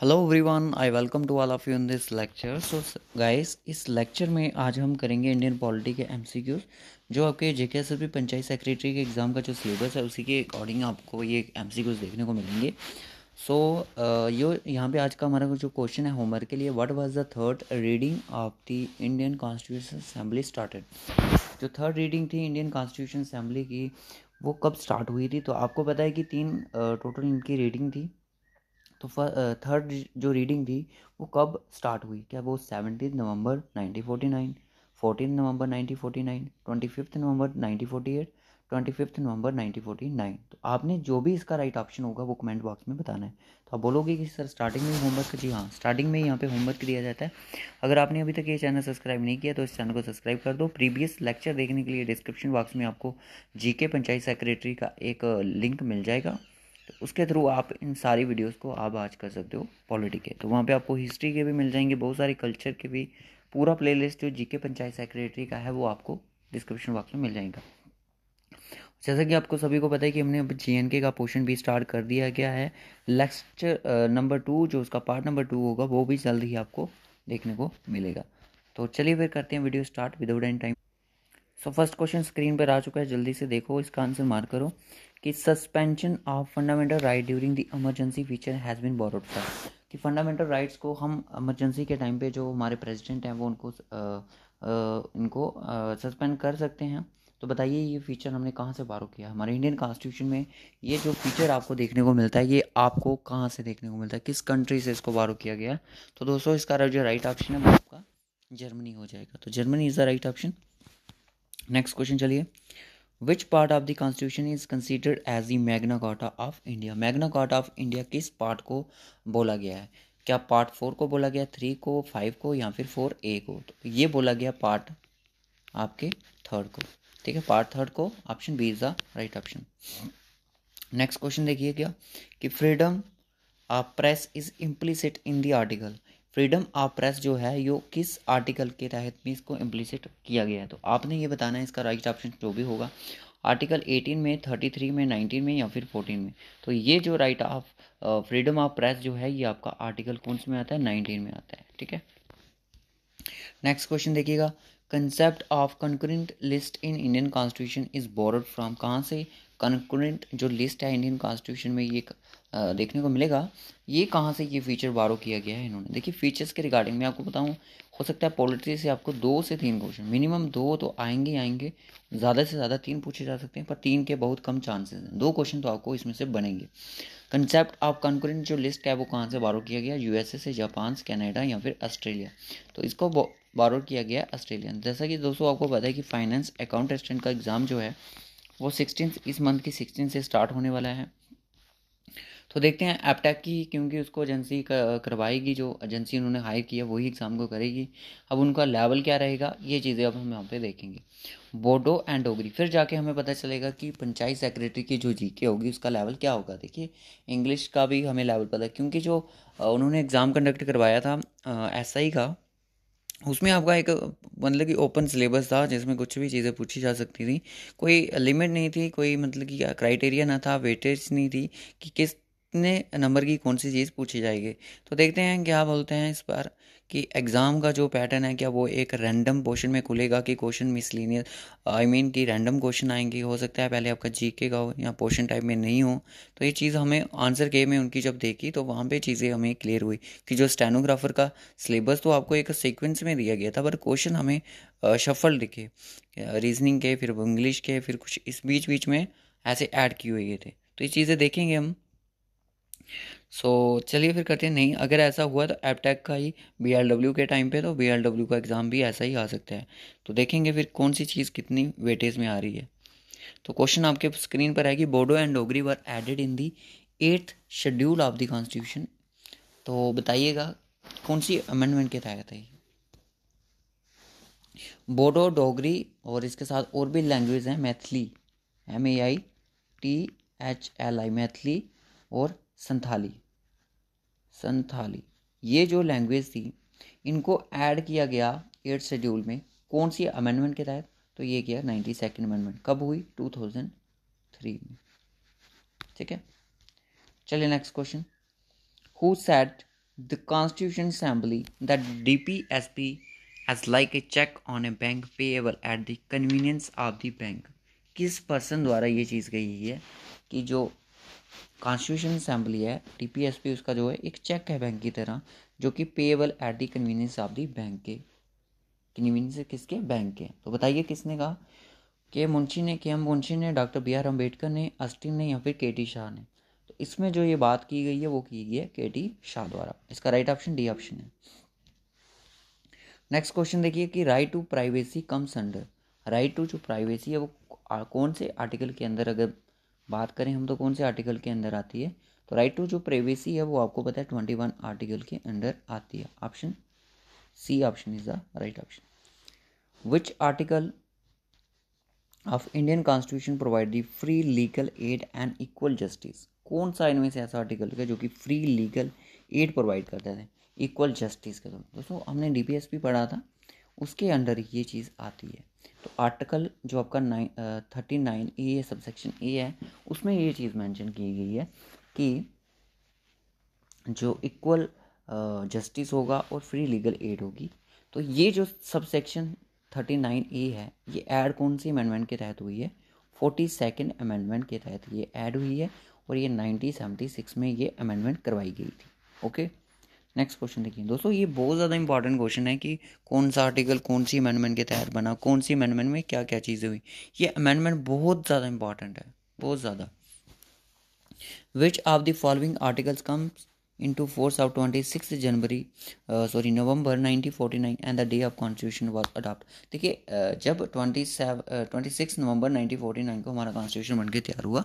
Hello everyone I welcome to all of you in this lecture so guys इस lecture में आज हम करेंगे इंडियन पॉलिटी के एमसीक्यूज जो आपके जेके एस पंचायत सेक्रेटरी के एग्ज़ाम का जो सिलेबस है उसी के अकॉर्डिंग आपको ये एमसीक्यूज देखने को मिलेंगे सो so, यो यहाँ पे आज का हमारा जो क्वेश्चन है होमवर्क के लिए what was the third reading of the Indian constitution assembly started जो थर्ड रीडिंग थी इंडियन कॉन्स्टिट्यूशन असेंबली की वो कब स्टार्ट हुई थी तो आपको पता है कि तीन टोटल इनकी रीडिंग थी तो थर्ड जो रीडिंग थी वो कब स्टार्ट हुई क्या वो seventeen November nineteen nine fourteen November nineteen forty nine twenty fifth November nineteen forty eight twenty fifth November nineteen nine तो आपने जो भी इसका राइट ऑप्शन होगा वो कमेंट बॉक्स में बताना है तो आप बोलोगे कि सर स्टार्टिंग में होमवर्क जी हाँ स्टार्टिंग में यहाँ पे होमवर्क दिया जाता है अगर आपने अभी तक ये चैनल सब्सक्राइब नहीं किया तो इस चैनल को सब्सक्राइब कर दो प्रीवियस लेक्चर देखने के लिए डिस्क्रिप्शन बॉक्स में आपको जी पंचायत सेक्रेटरी का एक लिंक मिल जाएगा तो उसके थ्रू आप इन सारी वीडियोस को आप आज कर सकते हो पॉलिटी के तो वहाँ पे आपको हिस्ट्री के भी मिल जाएंगे बहुत सारे कल्चर के भी पूरा प्लेलिस्ट जो जीके पंचायत सेक्रेटरी का है वो आपको डिस्क्रिप्शन बॉक्स में मिल जाएगा जैसा कि आपको सभी को पता है कि हमने अब जी का पोर्शन भी स्टार्ट कर दिया गया है लेक्चर नंबर टू जो उसका पार्ट नंबर टू होगा वो भी जल्द ही आपको देखने को मिलेगा तो चलिए फिर करते हैं video start without any time so first question screen पर आ चुका है जल्दी से देखो इसका आंसर मार करो कि suspension of fundamental right during the emergency feature has been borrowed for कि फंडामेंटल राइट्स को हम इमरजेंसी के टाइम पे जो हमारे प्रेसिडेंट हैं वो उनको आ, आ, इनको सस्पेंड कर सकते हैं तो बताइए ये फीचर हमने कहाँ से बारो किया हमारे इंडियन कॉन्स्टिट्यूशन में ये जो फीचर आपको देखने को मिलता है ये आपको कहाँ से देखने को मिलता है किस कंट्री से इसको बारो किया गया तो दोस्तों इसका जो राइट ऑप्शन है वो आपका जर्मनी हो जाएगा तो Germany is the right option next question चलिए which part of the constitution is considered as the magna Carta of India magna Carta of India किस पार्ट को बोला गया है क्या पार्ट फोर को बोला गया थ्री को फाइव को या फिर फोर ए को तो ये बोला गया पार्ट आपके थर्ड को ठीक है पार्ट थर्ड को option B is the right option next question देखिए क्या कि freedom of press is implicit in the article freedom of press जो है यो किस आर्टिकल के तहत भी इसको इम्प्लीसिट किया गया है तो आपने ये बताना है इसका राइट ऑप्शन जो भी होगा आर्टिकल 18 में 33 में 19 में या फिर 14 में तो ये जो right of freedom of press जो है ये आपका आर्टिकल कौन से में आता है 19 में आता है ठीक है नेक्स्ट क्वेश्चन देखिएगा concept of concurrent list in Indian constitution is borrowed from कहाँ से कंकुरेंट जो लिस्ट है इंडियन कॉन्स्टिट्यूशन में ये देखने को मिलेगा ये कहाँ से ये फीचर बारो किया गया है इन्होंने देखिए फीचर्स के रिगार्डिंग मैं आपको बताऊँ हो सकता है पॉलिटी से आपको दो से तीन क्वेश्चन मिनिमम दो तो आएंगे ही आएंगे ज़्यादा से ज़्यादा तीन पूछे जा सकते हैं पर तीन के बहुत कम चांसेस हैं दो क्वेश्चन तो आपको इसमें से बनेंगे कंसेप्ट ऑफ कंकुरेंट जो लिस्ट है वो कहाँ से बारो किया गया यूएसए से जापान कैनेडा या फिर ऑस्ट्रेलिया तो इसको बारो किया गया ऑस्ट्रेलिया जैसा कि दोस्तों आपको पता है कि फाइनेंस अकाउंट असिस्टेंट का एग्ज़ाम जो है वो सिक्सटीन इस मंथ की सिक्सटीन से स्टार्ट होने वाला है तो देखते हैं एपटैक की क्योंकि उसको एजेंसी करवाएगी जो एजेंसी उन्होंने हायर किया वही एग्ज़ाम को करेगी अब उनका लेवल क्या रहेगा ये चीज़ें अब हम यहाँ पे देखेंगे बोडो एंड डोगरी फिर जाके हमें पता चलेगा कि पंचायत सेक्रेटरी की जो जी के होगी उसका लेवल क्या होगा देखिए इंग्लिश का भी हमें लेवल पता क्योंकि जो उन्होंने एग्ज़ाम कंडक्ट करवाया था एस आई का उसमें आपका एक मतलब कि ओपन सिलेबस था जिसमें कुछ भी चीज़ें पूछी जा सकती थी कोई लिमिट नहीं थी कोई मतलब कि क्राइटेरिया ना था वेटेज नहीं थी कि किसने नंबर की कौन सी चीज़ पूछी जाएगी तो देखते हैं क्या बोलते हैं इस बार कि एग्ज़ाम का जो पैटर्न है क्या वो एक रैंडम पोर्शन में खुलेगा कि क्वेश्चन मिसलिनियस आई मीन कि रैंडम क्वेश्चन आएंगे हो सकता है पहले आपका जी के का हो या पोर्शन टाइप में नहीं हो तो ये चीज़ हमें आंसर के में उनकी जब देखी तो वहाँ पर चीज़ें हमें क्लियर हुई कि जो स्टेनोग्राफर का सिलेबस तो आपको एक सिक्वेंस में दिया गया था पर क्वेश्चन हमें शफल दिखे रीजनिंग के फिर इंग्लिश के फिर कुछ इस बीच बीच में ऐसे ऐड किए हुए थे तो ये चीज़ें देखेंगे हम सो so, चलिए फिर करते हैं नहीं अगर ऐसा हुआ तो एपटेक का ही बी के टाइम पे तो बी का एग्ज़ाम भी ऐसा ही आ सकता है तो देखेंगे फिर कौन सी चीज़ कितनी वेटेज में आ रही है तो क्वेश्चन आपके स्क्रीन पर है कि Bodo and Dogri were added in the eighth schedule of the constitution तो बताइएगा कौन सी अमेंडमेंट के तहत है बोडो डोगरी और इसके साथ और भी लैंग्वेज हैं Maithili M A I T H L I Maithili और संथाली संथाली ये जो लैंग्वेज थी इनको ऐड किया गया एट शेड्यूल में कौन सी अमेंडमेंट के तहत तो ये किया नाइन्टी सेकेंड अमेंडमेंट कब हुई टू थाउजेंड थ्री में ठीक है चलिए next question who said the constitution assembly that D P S P is like a cheque on a bank payable at the convenience of the bank किस person द्वारा ये चीज़ कही है कि जो कॉन्स्टिट्यूशन असेंबली है टीपीएसपी उसका जो है एक चेक है बैंक की तरह जो कि payable at the convenience of the bank के कन्वीनियंस किसके बैंक के तो बताइए किसने कहा के मुंशी ने के एम मुंशी ने डॉक्टर बी आर अम्बेडकर ने अस्टिन ने या फिर के टी शाह ने तो इसमें जो ये बात की गई है वो की गई है के टी शाह द्वारा इसका राइट ऑप्शन डी ऑप्शन है नेक्स्ट क्वेश्चन देखिए कि right to privacy comes under right to जो प्राइवेसी है वो कौन से आर्टिकल के अंदर अगर बात करें हम तो कौन से आर्टिकल के अंदर आती है तो राइट टू जो प्राइवेसी है वो आपको पता है ट्वेंटी वन आर्टिकल के अंदर आती है option C option is the right option which article of Indian constitution provide the free legal aid and equal justice कौन सा इनमें से ऐसा आर्टिकल है जो कि फ्री लीगल एड प्रोवाइड करता थे इक्वल जस्टिस के दोस्तों हमने डी पी पढ़ा था उसके अंडर ये चीज़ आती है तो आर्टिकल जो आपका nine thirty nine A subsection A है उसमें ये चीज़ मेंशन की गई है कि जो इक्वल जस्टिस होगा और फ्री लीगल एड होगी तो ये जो सबसेक्शन थर्टी नाइन ए है ये ऐड कौन सी अमेंडमेंट के तहत हुई है फोर्टी सेकेंड अमेंडमेंट के तहत ये ऐड हुई है और ये नाइनटीन सेवेंटी सिक्स में ये अमेंडमेंट करवाई गई थी ओके नेक्स्ट क्वेश्चन देखिए दोस्तों ये बहुत ज़्यादा इंपॉर्टेंट क्वेश्चन है कि कौन सा आर्टिकल कौन सी अमेंडमेंट के तहत बना कौन सी अमेंडमेंट में क्या क्या चीज़ें हुई ये अमेंडमेंट बहुत ज़्यादा इंपॉर्टेंट है बहुत ज़्यादा which of the following articles comes force of twenty six January sorry November nineteen forty nine and the day of constitution was adopt देखिए uh, जब twenty seven twenty six November nineteen forty nine को हमारा constitution बनकर तैयार हुआ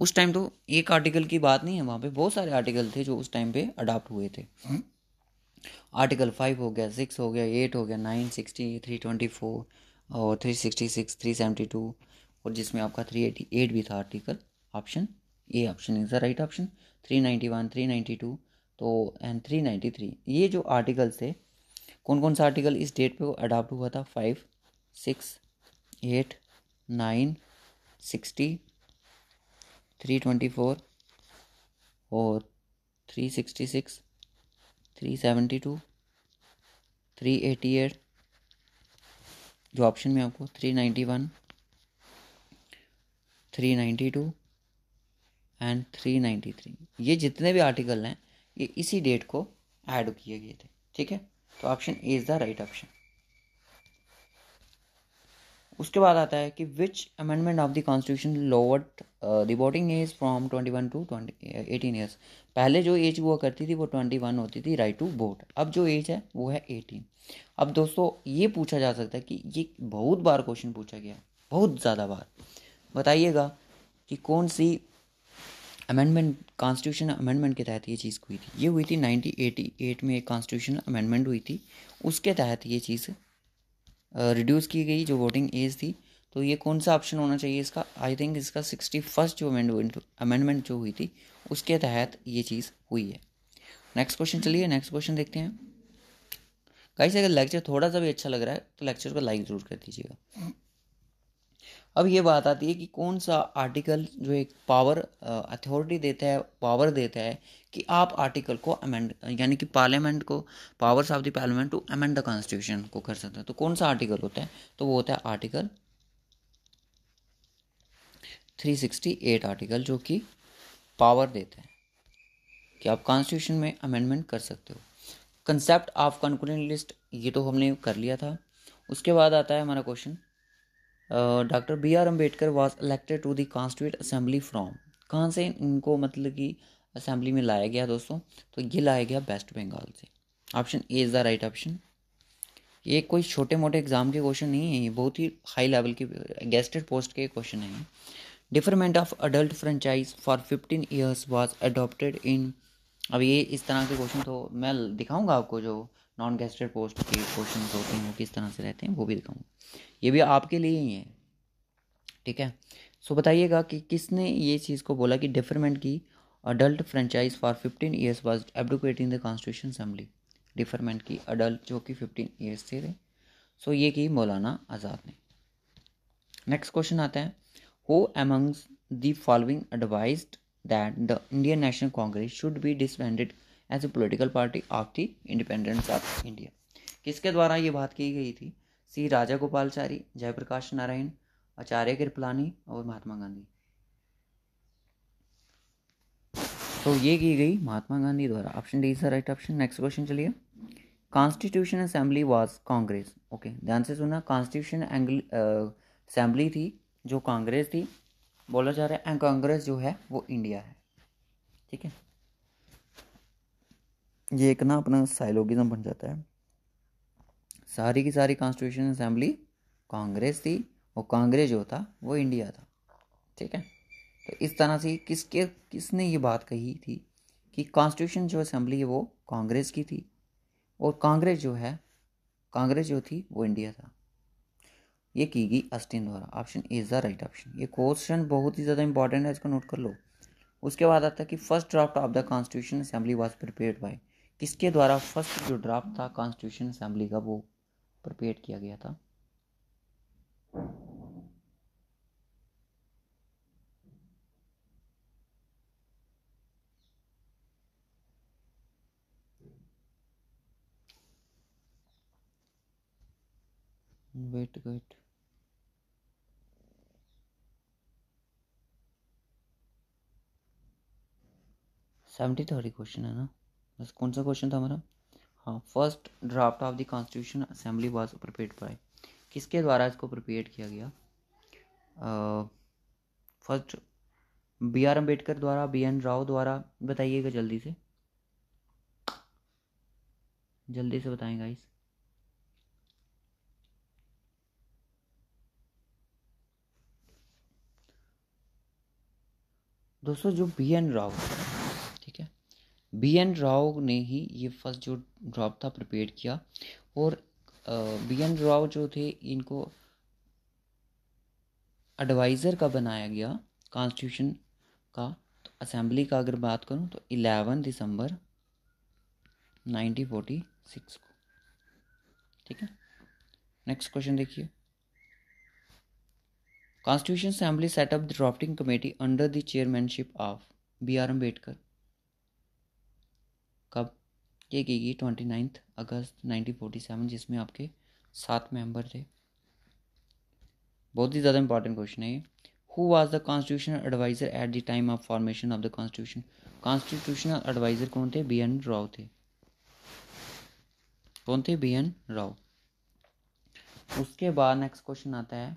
उस time तो एक आर्टिकल की बात नहीं है वहाँ पे बहुत सारे आर्टिकल थे जो उस टाइम पे अडाप्ट हुए थे आर्टिकल हम्म। फाइव हो गया सिक्स हो गया एट हो गया nine sixty three twenty four और three sixty six three seventy two और जिसमें आपका थ्री एटी एट भी था article option A option is the right option three ninety one three ninety two तो एंड थ्री नाइन्टी थ्री ये जो article थे कौन कौन सा आर्टिकल इस डेट पे अडाप्ट हुआ था five six eight nine sixty three twenty four और three sixty six three seventy two three eighty eight जो ऑप्शन में आपको three ninety one three ninety two and three ninety three ये जितने भी आर्टिकल हैं ये इसी डेट को ऐड किए गए थे ठीक है तो option A is the right option उसके बाद आता है कि which amendment of the constitution lower the voting age from twenty one to twenty eighteen years पहले जो एज हुआ करती थी वो ट्वेंटी वन होती थी राइट टू वोट अब जो एज है वो है एटीन अब दोस्तों ये पूछा जा सकता है कि ये बहुत बार क्वेश्चन पूछा गया बहुत ज़्यादा बार बताइएगा कि कौन सी अमेंडमेंट कॉन्स्टिट्यूशन अमेंडमेंट के तहत ये चीज़ हुई थी ये हुई थी एट में एक कॉन्स्टिट्यूशन अमेंडमेंट हुई थी उसके तहत ये चीज़ रिड्यूस की गई जो वोटिंग एज थी तो ये कौन सा ऑप्शन होना चाहिए इसका आई थिंक इसका सिक्सटी फर्स्ट जो अमेंडमेंट अमेंडमेंट जो हुई थी उसके तहत ये चीज़ हुई है नेक्स्ट क्वेश्चन चलिए नेक्स्ट क्वेश्चन देखते हैं गाइस अगर लेक्चर थोड़ा सा भी अच्छा लग रहा है तो लेक्चर को लाइक ज़रूर कर दीजिएगा अब ये बात आती है कि कौन सा आर्टिकल जो एक पावर अथॉरिटी देता है पावर देता है कि आप आर्टिकल को अमेंड यानी कि पार्लियामेंट को powers of the parliament to amend the constitution को कर सकते हैं तो कौन सा आर्टिकल होता है तो वो होता है आर्टिकल 368 आर्टिकल जो कि पावर देता है कि आप कॉन्स्टिट्यूशन में अमेंडमेंट कर सकते हो कंसेप्ट ऑफ कंक्लूडेंट लिस्ट ये तो हमने कर लिया था उसके बाद आता है हमारा question doctor B R Ambedkar was elected to the constituent assembly from कहाँ से इनको मतलब कि असेंबली में लाया गया दोस्तों तो ये लाया गया वेस्ट बंगाल से option A is the right option ये कोई छोटे मोटे एग्जाम के क्वेश्चन नहीं है ये बहुत ही हाई लेवल के गेस्टेड पोस्ट के क्वेश्चन हैं deferment of adult franchise for fifteen years was adopted in अब ये इस तरह के क्वेश्चन तो मैं दिखाऊंगा आपको जो नॉन गैस्टेड पोस्ट के क्वेश्चन होते हैं वो किस तरह से रहते हैं वो भी दिखाऊंगा ये भी आपके लिए ही है ठीक है सो बताइएगा कि किसने ये चीज़ को बोला कि डिफरमेंट की adult franchise for fifteen years was advocating the constitution assembly deferment की अडल्ट जो कि फिफ्टीन ईयर्स से थे सो ये की मौलाना आज़ाद ने नेक्स्ट क्वेश्चन आता है who amongst the following advise that the Indian National Congress should be disbanded as a political party of the independence of India किसके द्वारा ये बात की गई थी सी राजा गोपालचारी जयप्रकाश नारायण आचार्य कृपलानी और महात्मा गांधी तो ये की गई महात्मा गांधी द्वारा option D is the right option next question चलिए constitution assembly was Congress okay ध्यान से सुना कॉन्स्टिट्यूशन असेंबली थी जो कांग्रेस थी बोला जा रहा है एंड कांग्रेस जो है वो इंडिया है ठीक है ये एक ना अपना साइलोगिज्म बन जाता है सारी की सारी कॉन्स्टिट्यूशन असेंबली कांग्रेस थी और कांग्रेस जो था वो इंडिया था ठीक है तो इस तरह से किसके किसने ये बात कही थी कि कॉन्स्टिट्यूशन जो असेंबली है वो कांग्रेस की थी और कांग्रेस जो है कांग्रेस जो थी वो इंडिया था ये की गई अस्टिन द्वारा option is the right option ये क्वेश्चन बहुत ही ज़्यादा इंपॉर्टेंट है इसको नोट कर लो उसके बाद आता है कि first draft of the constitution assembly was prepare by किसके द्वारा फर्स्ट जो ड्राफ्ट था कॉन्स्टिट्यूशन असेंबली का वो प्रिपेयर किया गया था wait wait seventy third question है ना बस कौन सा क्वेश्चन था हमारा हाँ first draft of the constitution assembly was prepare by किसके द्वारा इसको प्रिपेयर किया गया फर्स्ट बी आर अम्बेडकर द्वारा बी एन राव द्वारा बताइएगा जल्दी से जल्दी से बताएं गाइस दोस्तों जो B N Rau B N Rau ने ही ये फर्स्ट जो ड्रॉप था प्रिपेयर किया और बी एन राव जो थे इनको एडवाइज़र का बनाया गया कॉन्स्टिट्यूशन का तो असेंबली का अगर बात करूं तो 11 दिसंबर 1946 को ठीक है नेक्स्ट क्वेश्चन देखिए constitution assembly set up the drafting committee under the chairmanship of B R Ambedkar ये की गई twenty ninth August nineteen forty seven जिसमें आपके सात मेंबर थे बहुत ही ज़्यादा इंपॉर्टेंट क्वेश्चन है ये who was the constitutional adviser at the time of formation of the constitution constitutional adviser कौन थे बी एन राव थे कौन थे बी एन राव उसके बाद नेक्स्ट क्वेश्चन आता है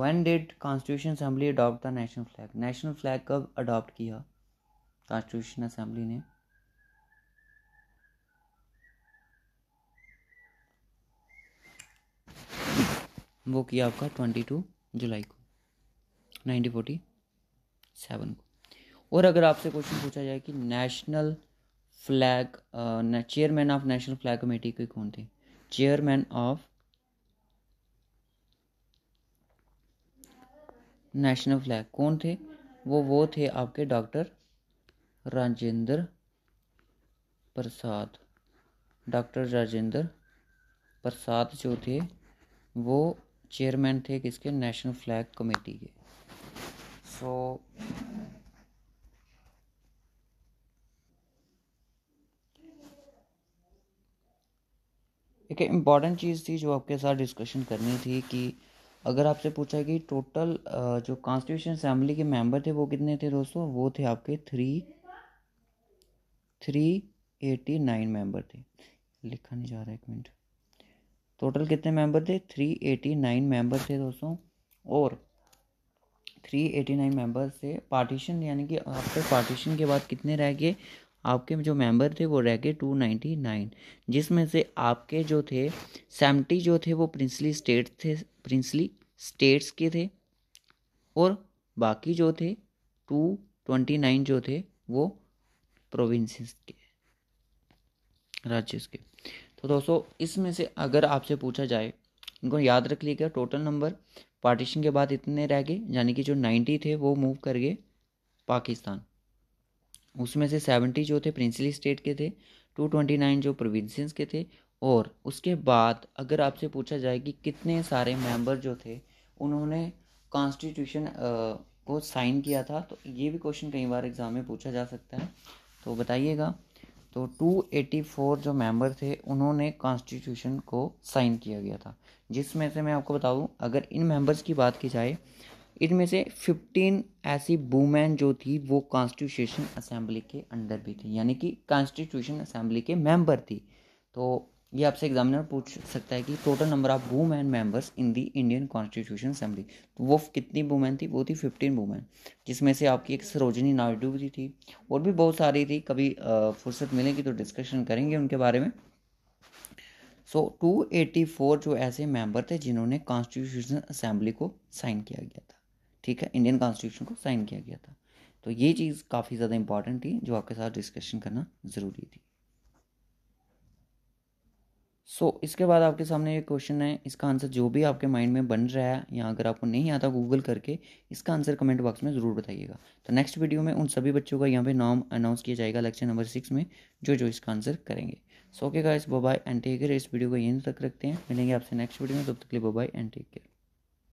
when did constitution assembly adopt the national flag national flag कब अडॉप्ट किया कॉन्स्टिट्यूशन असेंबली ने वो किया आपका ट्वेंटी टू जुलाई को नाइनटीन फोर्टी सेवन को और अगर आपसे क्वेश्चन पूछा जाए कि national flag chairman of national flag committee के कौन थे चेयरमैन ऑफ नेशनल फ्लैग कौन थे वो वो थे आपके डॉक्टर राजेंद्र प्रसाद डॉक्टर राजेंद्र प्रसाद जो थे वो चेयरमैन थे किसके नेशनल फ्लैग कमेटी के सो एक इम्पॉर्टेंट चीज़ थी जो आपके साथ डिस्कशन करनी थी कि अगर आपसे पूछा कि टोटल जो कॉन्स्टिट्यूशन असेंबली के मेंबर थे वो कितने थे दोस्तों वो थे आपके three three eighty nine member थे लिखा नहीं जा रहा एक मिनट टोटल कितने मेंबर थे थ्री एटी नाइन मेम्बर थे दोस्तों और थ्री एटी नाइन मेम्बर से पार्टीशन यानी कि आफ्टर पार्टीशन के बाद कितने रह गए आपके जो मेंबर थे वो रह गए टू नाइन्टी नाइन जिसमें से आपके जो थे सेवेंटी जो थे वो प्रिंसली स्टेट थे प्रिंसली स्टेट्स के थे और बाकी जो थे टू ट्वेंटी नाइन जो थे वो प्रोविंसेस के राज्यों के तो दोस्तों इसमें से अगर आपसे पूछा जाए इनको याद रख लीजिएगा टोटल नंबर पार्टीशन के बाद इतने रह गए यानी कि जो नाइन्टी थे वो मूव कर गए पाकिस्तान उसमें से सेवेंटी जो थे प्रिंसली स्टेट के थे टू ट्वेंटी नाइन जो प्रोविंसेस के थे और उसके बाद अगर आपसे पूछा जाए कि कितने सारे मेंबर जो थे उन्होंने कॉन्स्टिट्यूशन को साइन किया था तो ये भी क्वेश्चन कई बार एग्ज़ाम में पूछा जा सकता है तो बताइएगा तो 284 जो मेंबर थे उन्होंने कॉन्स्टिट्यूशन को साइन किया गया था जिसमें से मैं आपको बताऊं अगर इन मेंबर्स की बात की जाए इनमें से 15 ऐसी वूमेन जो थी वो कॉन्स्टिट्यूशन असेंबली के अंडर भी थी यानी कि कॉन्स्टिट्यूशन असेंबली के मेंबर थी तो ये आपसे एग्जामिनर पूछ सकता है कि total number of women members in the Indian constitution assembly तो वो कितनी वुमेन थी वो थी फिफ्टीन वुमेन जिसमें से आपकी एक सरोजनी नायडू भी थी और भी बहुत सारी थी कभी फुर्सत मिलेगी तो डिस्कशन करेंगे उनके बारे में सो टू एटी फोर जो ऐसे मेंबर थे जिन्होंने कॉन्स्टिट्यूशन असेंबली को साइन किया गया था ठीक है इंडियन कॉन्स्टिट्यूशन को साइन किया गया था तो ये चीज़ काफ़ी ज़्यादा इंपॉर्टेंट थी जो आपके साथ डिस्कशन करना ज़रूरी थी सो so, इसके बाद आपके सामने ये क्वेश्चन है इसका आंसर जो भी आपके माइंड में बन रहा है या अगर आपको नहीं आता गूगल करके इसका आंसर कमेंट बॉक्स में ज़रूर बताइएगा तो नेक्स्ट वीडियो में उन सभी बच्चों का यहाँ पे नाम अनाउंस किया जाएगा लेक्चर नंबर सिक्स में जो जो इसका आंसर करेंगे so okay guys bye and take care इस वीडियो को यहीं तक रखते हैं मिलेंगे आपसे नेक्स्ट वीडियो में तब तक के लिए बाय एंड टेक केयर